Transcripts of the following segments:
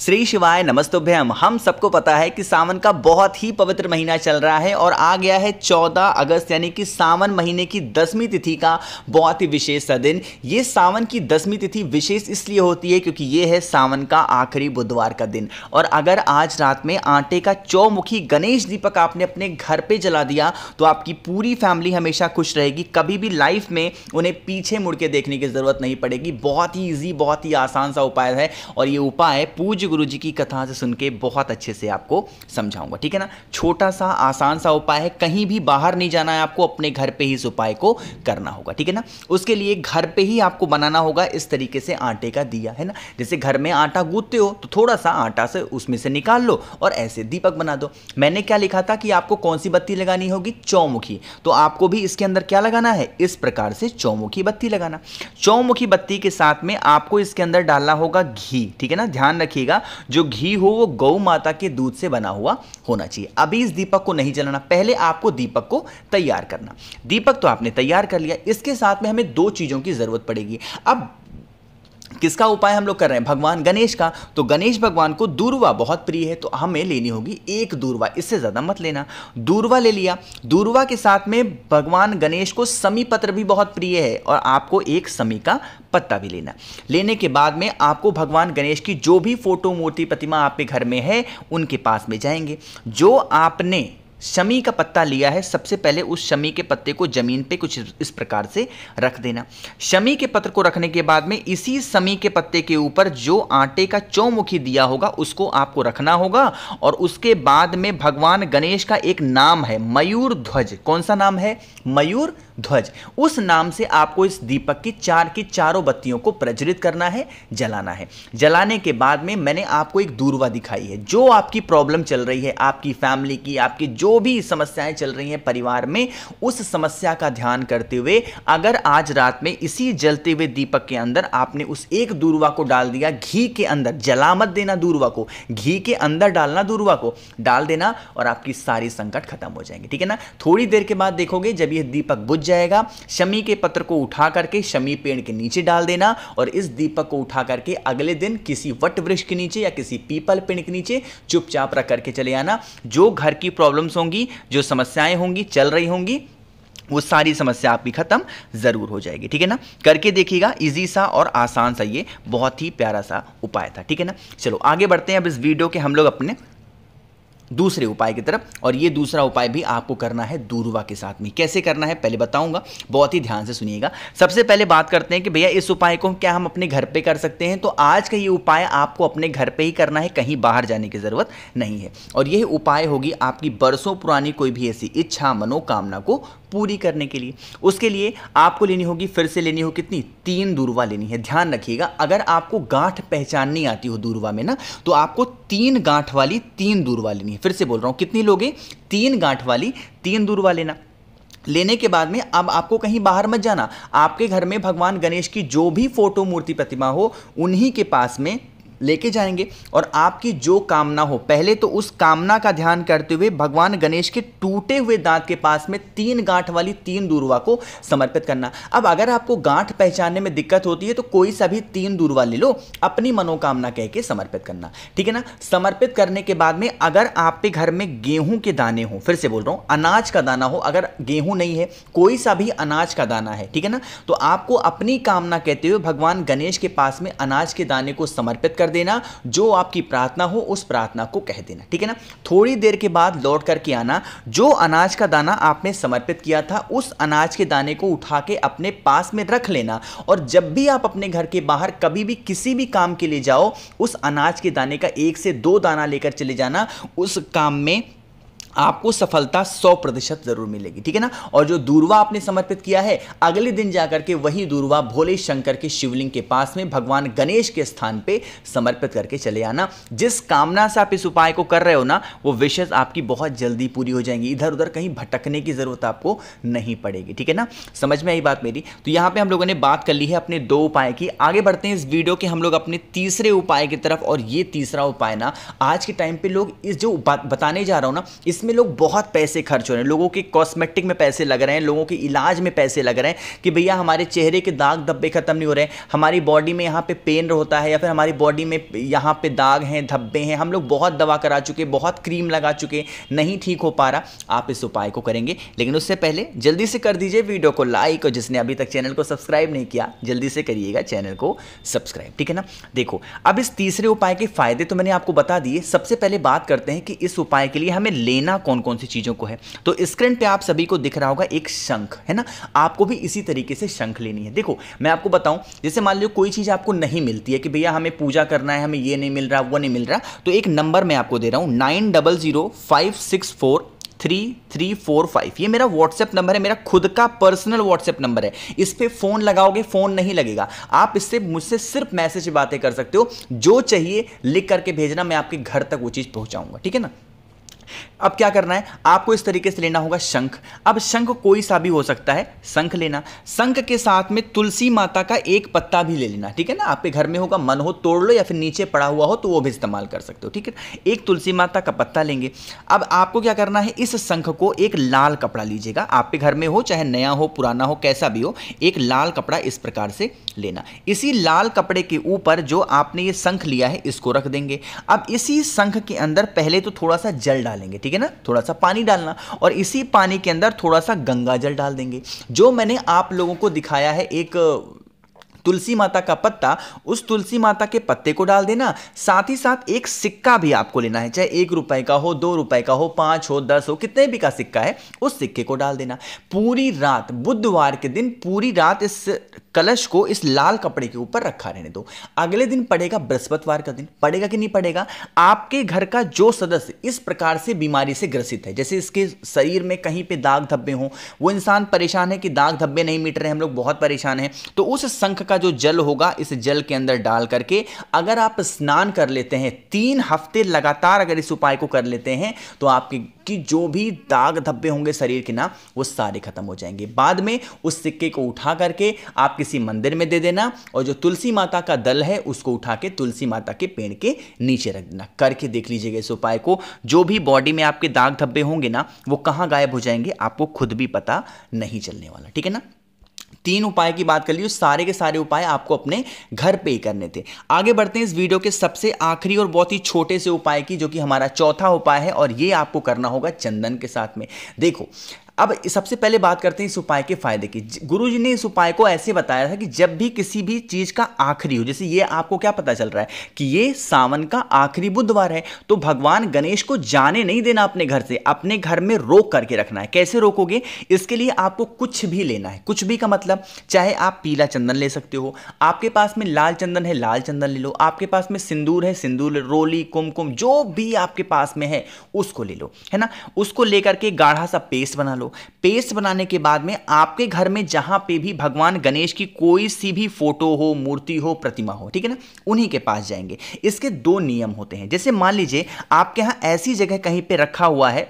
श्री शिवाय नमस्तुभ्यम हम सबको पता है कि सावन का बहुत ही पवित्र महीना चल रहा है और आ गया है 14 अगस्त यानी कि सावन महीने की दसवीं तिथि का बहुत ही विशेष सा दिन ये सावन की दसवीं तिथि विशेष इसलिए होती है क्योंकि ये है सावन का आखिरी बुधवार का दिन और अगर आज रात में आटे का चौमुखी गणेश दीपक आपने अपने घर पर जला दिया तो आपकी पूरी फैमिली हमेशा खुश रहेगी कभी भी लाइफ में उन्हें पीछे मुड़ के देखने की ज़रूरत नहीं पड़ेगी बहुत ही ईजी बहुत ही आसान सा उपाय है और ये उपाय पूज पूज्य गुरु जी की कथा से सुन के बहुत अच्छे से आपको समझाऊंगा ठीक है ना छोटा सा आसान सा उपाय है कहीं भी बाहर नहीं जाना है आपको अपने घर पे ही इस उपाय को करना होगा ठीक है ना उसके लिए घर पे ही आपको बनाना होगा इस तरीके से आटे का दिया है ना जैसे घर में आटा गूंथते हो तो थोड़ा सा आटा से उसमें से निकाल लो और ऐसे दीपक बना दो मैंने क्या लिखा था कि आपको कौन सी बत्ती लगानी होगी चौमुखी तो आपको भी इसके अंदर क्या लगाना है इस प्रकार से चौमुखी बत्ती लगाना चौमुखी बत्ती के साथ में आपको इसके अंदर डालना होगा घी ठीक है ना ध्यान रखिएगा जाएगा जो घी हो वो गौ माता के दूध से बना हुआ होना चाहिए अभी इस दीपक को नहीं जलाना पहले आपको दीपक को तैयार करना दीपक तो आपने तैयार कर लिया इसके साथ में हमें दो चीज़ों की ज़रूरत पड़ेगी अब किसका उपाय हम लोग कर रहे हैं भगवान गणेश का तो गणेश भगवान को दूरवा बहुत प्रिय है तो हमें लेनी होगी एक दूरवा इससे ज़्यादा मत लेना दूरवा ले लिया दूरवा के साथ में भगवान गणेश को समी पत्र भी बहुत प्रिय है और आपको एक समी का पत्ता भी लेना लेने के बाद में आपको भगवान गणेश की जो भी फोटो मूर्ति प्रतिमा आपके घर में है उनके पास में जाएंगे जो आपने शमी का पत्ता लिया है सबसे पहले उस शमी के पत्ते को जमीन पे कुछ इस प्रकार से रख देना शमी के पत्र को रखने के बाद में इसी शमी के पत्ते के ऊपर जो आटे का चौमुखी दिया होगा उसको आपको रखना होगा और उसके बाद में भगवान गणेश का एक नाम है मयूर ध्वज कौन सा नाम है मयूर ध्वज उस नाम से आपको इस दीपक की चार की चारों बत्तियों को प्रज्वलित करना है जलाना है जलाने के बाद में मैंने आपको एक दूरवा दिखाई है जो आपकी प्रॉब्लम चल रही है आपकी फैमिली की आपकी जो भी समस्याएं चल रही हैं परिवार में उस समस्या का ध्यान करते हुए अगर आज रात में इसी जलते हुए दीपक के अंदर आपने उस एक दूरवा को डाल दिया घी के अंदर जला मत देना दूरवा को घी के अंदर डालना दूरवा को डाल देना और आपकी सारी संकट खत्म हो जाएंगे ठीक है ना थोड़ी देर के बाद देखोगे जब यह दीपक बुझ जाएगा शमी के पत्र को उठा करके शमी पेड़ के नीचे डाल देना और इस दीपक को उठा करके अगले दिन किसी वट वृक्ष के नीचे या किसी पीपल पेड़ के नीचे चुपचाप रख करके चले आना जो घर की प्रॉब्लम्स होंगी जो समस्याएं होंगी चल रही होंगी वो सारी समस्या आपकी ख़त्म ज़रूर हो जाएगी ठीक है ना करके देखिएगा इजी सा और आसान सा ये बहुत ही प्यारा सा उपाय था ठीक है ना चलो आगे बढ़ते हैं अब इस वीडियो के हम लोग अपने दूसरे उपाय की तरफ और ये दूसरा उपाय भी आपको करना है दूरवा के साथ में कैसे करना है पहले बताऊंगा बहुत ही ध्यान से सुनिएगा सबसे पहले बात करते हैं कि भैया इस उपाय को क्या हम अपने घर पे कर सकते हैं तो आज का ये उपाय आपको अपने घर पे ही करना है कहीं बाहर जाने की ज़रूरत नहीं है और यह उपाय होगी आपकी बरसों पुरानी कोई भी ऐसी इच्छा मनोकामना को पूरी करने के लिए उसके लिए आपको लेनी होगी फिर से लेनी हो कितनी तीन दूरवा लेनी है ध्यान रखिएगा अगर आपको गांठ पहचाननी आती हो दूरवा में ना तो आपको तीन गांठ वाली तीन दूरवा लेनी है फिर से बोल रहा हूँ कितनी लोगे तीन गांठ वाली तीन दूरवा लेना लेने के बाद में अब आपको कहीं बाहर मत जाना आपके घर में भगवान गणेश की जो भी फोटो मूर्ति प्रतिमा हो उन्हीं के पास में लेके जाएंगे और आपकी जो कामना हो पहले तो उस कामना का ध्यान करते हुए भगवान गणेश के टूटे हुए दांत के पास में तीन गांठ वाली तीन दूरवा को समर्पित करना अब अगर आपको गांठ पहचानने में दिक्कत होती है तो कोई सा भी तीन दूरवा ले लो अपनी मनोकामना कह के समर्पित करना ठीक है ना समर्पित करने के बाद में अगर आपके घर में गेहूं के दाने हों फिर से बोल रहा हूँ अनाज का दाना हो अगर गेहूं नहीं है कोई सा भी अनाज का दाना है ठीक है ना तो आपको अपनी कामना कहते हुए भगवान गणेश के पास में अनाज के दाने को समर्पित कर कर देना जो आपकी प्रार्थना हो उस प्रार्थना को कह देना ठीक है ना थोड़ी देर के बाद लौट करके आना जो अनाज का दाना आपने समर्पित किया था उस अनाज के दाने को उठा के अपने पास में रख लेना और जब भी आप अपने घर के बाहर कभी भी किसी भी काम के लिए जाओ उस अनाज के दाने का एक से दो दाना लेकर चले जाना उस काम में आपको सफलता 100 प्रतिशत जरूर मिलेगी ठीक है ना और जो दूरवा आपने समर्पित किया है अगले दिन जाकर के वही दूरवा भोले शंकर के शिवलिंग के पास में भगवान गणेश के स्थान पे समर्पित करके चले आना जिस कामना से आप इस उपाय को कर रहे हो ना वो विशेष आपकी बहुत जल्दी पूरी हो जाएंगी इधर उधर कहीं भटकने की ज़रूरत आपको नहीं पड़ेगी ठीक है ना समझ में आई बात मेरी तो यहाँ पर हम लोगों ने बात कर ली है अपने दो उपाय की आगे बढ़ते हैं इस वीडियो के हम लोग अपने तीसरे उपाय की तरफ और ये तीसरा उपाय ना आज के टाइम पर लोग इस जो बताने जा रहा हूँ ना इस इसमें लोग बहुत पैसे खर्च हो रहे हैं लोगों के कॉस्मेटिक में पैसे लग रहे हैं लोगों के इलाज में पैसे लग रहे हैं कि भैया हमारे चेहरे के दाग धब्बे ख़त्म नहीं हो रहे हमारी बॉडी में यहाँ पे पेन होता है या फिर हमारी बॉडी में यहाँ पे दाग हैं धब्बे हैं हम लोग बहुत दवा करा चुके बहुत क्रीम लगा चुके नहीं ठीक हो पा रहा आप इस उपाय को करेंगे लेकिन उससे पहले जल्दी से कर दीजिए वीडियो को लाइक और जिसने अभी तक चैनल को सब्सक्राइब नहीं किया जल्दी से करिएगा चैनल को सब्सक्राइब ठीक है ना देखो अब इस तीसरे उपाय के फायदे तो मैंने आपको बता दिए सबसे पहले बात करते हैं कि इस उपाय के लिए हमें लेना करना कौन कौन सी चीज़ों को है तो स्क्रीन पे आप सभी को दिख रहा होगा एक शंख है ना आपको भी इसी तरीके से शंख लेनी है देखो मैं आपको बताऊं जैसे मान लो कोई चीज़ आपको नहीं मिलती है कि भैया हमें पूजा करना है हमें ये नहीं मिल रहा वो नहीं मिल रहा तो एक नंबर मैं आपको दे रहा हूं nine double zero five six four three three four five ये मेरा व्हाट्सएप नंबर है मेरा खुद का पर्सनल व्हाट्सएप नंबर है इस पर फ़ोन लगाओगे फ़ोन नहीं लगेगा आप इससे मुझसे सिर्फ मैसेज बातें कर सकते हो जो चाहिए लिख करके भेजना मैं आपके घर तक वो चीज़ पहुंचाऊंगा ठीक है ना अब क्या करना है आपको इस तरीके से लेना होगा शंख अब शंख कोई सा भी हो सकता है शंख लेना शंख के साथ में तुलसी माता का एक पत्ता भी ले लेना ठीक है ना आपके घर में होगा मन हो तोड़ लो या फिर नीचे पड़ा हुआ हो तो वो भी इस्तेमाल कर सकते हो ठीक है एक तुलसी माता का पत्ता लेंगे अब आपको क्या करना है इस शंख को एक लाल कपड़ा लीजिएगा आपके घर में हो चाहे नया हो पुराना हो कैसा भी हो एक लाल कपड़ा इस प्रकार से लेना इसी लाल कपड़े के ऊपर जो आपने ये शंख लिया है इसको रख देंगे अब इसी शंख के अंदर पहले तो थोड़ा सा जल डाले डालेंगे ठीक है ना थोड़ा सा पानी डालना और इसी पानी के अंदर थोड़ा सा गंगा जल डाल देंगे जो मैंने आप लोगों को दिखाया है एक तुलसी माता का पत्ता उस तुलसी माता के पत्ते को डाल देना साथ ही साथ एक सिक्का भी आपको लेना है चाहे एक रुपए का हो दो रुपए का हो पाँच हो दस हो कितने भी का सिक्का है उस सिक्के को डाल देना पूरी रात बुधवार के दिन पूरी रात इस कलश को इस लाल कपड़े के ऊपर रखा रहने दो अगले दिन पड़ेगा बृहस्पतिवार का दिन पड़ेगा कि नहीं पड़ेगा आपके घर का जो सदस्य इस प्रकार से बीमारी से ग्रसित है जैसे इसके शरीर में कहीं पे दाग धब्बे हों वो इंसान परेशान है कि दाग धब्बे नहीं मिट रहे हम लोग बहुत परेशान हैं तो उस संख का जो जल होगा इस जल के अंदर डाल करके अगर आप स्नान कर लेते हैं तीन हफ्ते लगातार अगर इस उपाय को कर लेते हैं तो आपके कि जो भी दाग धब्बे होंगे शरीर के ना वो सारे खत्म हो जाएंगे बाद में उस सिक्के को उठा करके आपके किसी मंदिर में दे देना और जो तुलसी माता का दल है उसको उठा के तुलसी माता के पेड़ के नीचे रख देना करके देख लीजिएगा इस उपाय को जो भी बॉडी में आपके दाग धब्बे होंगे ना वो कहाँ गायब हो जाएंगे आपको खुद भी पता नहीं चलने वाला ठीक है ना तीन उपाय की बात कर ली सारे के सारे उपाय आपको अपने घर पे ही करने थे आगे बढ़ते हैं इस वीडियो के सबसे आखिरी और बहुत ही छोटे से उपाय की जो कि हमारा चौथा उपाय है और ये आपको करना होगा चंदन के साथ में देखो अब सबसे पहले बात करते हैं इस उपाय के फायदे की गुरु जी ने इस उपाय को ऐसे बताया था कि जब भी किसी भी चीज़ का आखिरी हो जैसे ये आपको क्या पता चल रहा है कि ये सावन का आखिरी बुधवार है तो भगवान गणेश को जाने नहीं देना अपने घर से अपने घर में रोक करके रखना है कैसे रोकोगे इसके लिए आपको कुछ भी लेना है कुछ भी का मतलब चाहे आप पीला चंदन ले सकते हो आपके पास में लाल चंदन है लाल चंदन ले लो आपके पास में सिंदूर है सिंदूर रोली कुमकुम जो भी आपके पास में है उसको ले लो है ना उसको लेकर के गाढ़ा सा पेस्ट बना लो लो पेस्ट बनाने के बाद में आपके घर में जहां पे भी भगवान गणेश की कोई सी भी फोटो हो मूर्ति हो प्रतिमा हो ठीक है ना उन्हीं के पास जाएंगे इसके दो नियम होते हैं जैसे मान लीजिए आपके यहां ऐसी जगह कहीं पर रखा हुआ है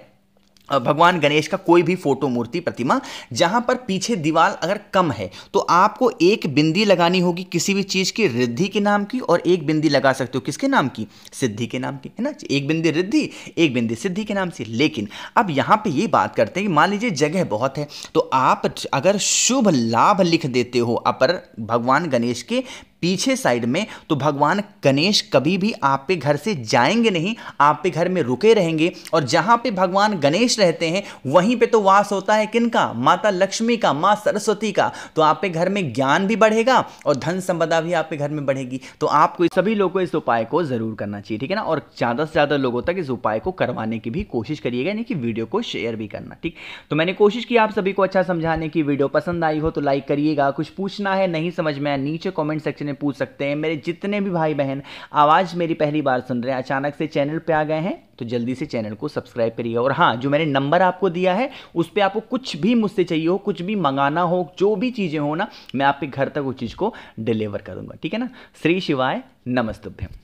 भगवान गणेश का कोई भी फोटो मूर्ति प्रतिमा जहाँ पर पीछे दीवार अगर कम है तो आपको एक बिंदी लगानी होगी किसी भी चीज़ की रिद्धि के नाम की और एक बिंदी लगा सकते हो किसके नाम की सिद्धि के नाम की है ना एक बिंदी रिद्धि एक बिंदी सिद्धि के नाम से लेकिन अब यहाँ पे ये बात करते हैं कि मान लीजिए जगह बहुत है तो आप अगर शुभ लाभ लिख देते हो अपर भगवान गणेश के पीछे साइड में तो भगवान गणेश कभी भी आपके घर से जाएंगे नहीं आपके घर में रुके रहेंगे और जहां पे भगवान गणेश रहते हैं वहीं पे तो वास होता है किनका माता लक्ष्मी का माँ सरस्वती का तो आपके घर में ज्ञान भी बढ़ेगा और धन संपदा भी आपके घर में बढ़ेगी तो आपको सभी लोगों को इस उपाय को ज़रूर करना चाहिए ठीक है ना और ज़्यादा से ज़्यादा लोगों तक इस उपाय को करवाने की भी कोशिश करिएगा यानी कि वीडियो को शेयर भी करना ठीक तो मैंने कोशिश की आप सभी को अच्छा समझाने की वीडियो पसंद आई हो तो लाइक करिएगा कुछ पूछना है नहीं समझ में आया नीचे कॉमेंट सेक्शन में में पूछ सकते हैं मेरे जितने भी भाई बहन आवाज़ मेरी पहली बार सुन रहे हैं अचानक से चैनल पे आ गए हैं तो जल्दी से चैनल को सब्सक्राइब करिए और हाँ जो मैंने नंबर आपको दिया है उस पर आपको कुछ भी मुझसे चाहिए हो कुछ भी मंगाना हो जो भी चीज़ें हो ना मैं आपके घर तक उस चीज़ को डिलीवर करूँगा ठीक है ना श्री शिवाय नमस्तुभ्यम